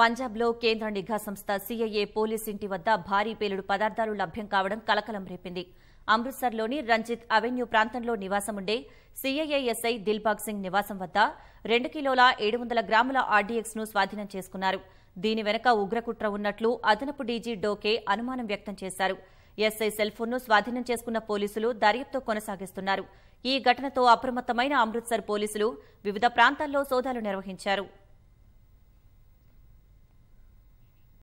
పంజాబ్లో కేంద్ర నిఘా సంస్థ సీఐఏ పోలీస్ ఇంటి వద్ద భారీ పేలుడు పదార్థాలు లభ్యం కావడం కలకలం రేపింది అమృత్సర్లోని రంజిత్ అవెన్యూ ప్రాంతంలో నివాసముండే సీఐఏ ఎస్ఐ దిల్బాగ్ సింగ్ నివాసం వద్ద రెండు కిలోల ఏడు వందల గ్రాముల ఆర్డీఎక్స్ ను స్వాధీనం చేసుకున్నారు దీని వెనుక ఉగ్రకుట్ర ఉన్నట్లు అదనపు డీజీ డోకే అనుమానం వ్యక్తం చేశారు ఎస్ఐ సెల్ఫోన్ను స్వాధీనం చేసుకున్న పోలీసులు దర్యాప్తు కొనసాగిస్తున్నారు ఈ ఘటనతో అప్రమత్తమైన అమృత్సర్ పోలీసులు వివిధ ప్రాంతాల్లో సోదాలు నిర్వహించారు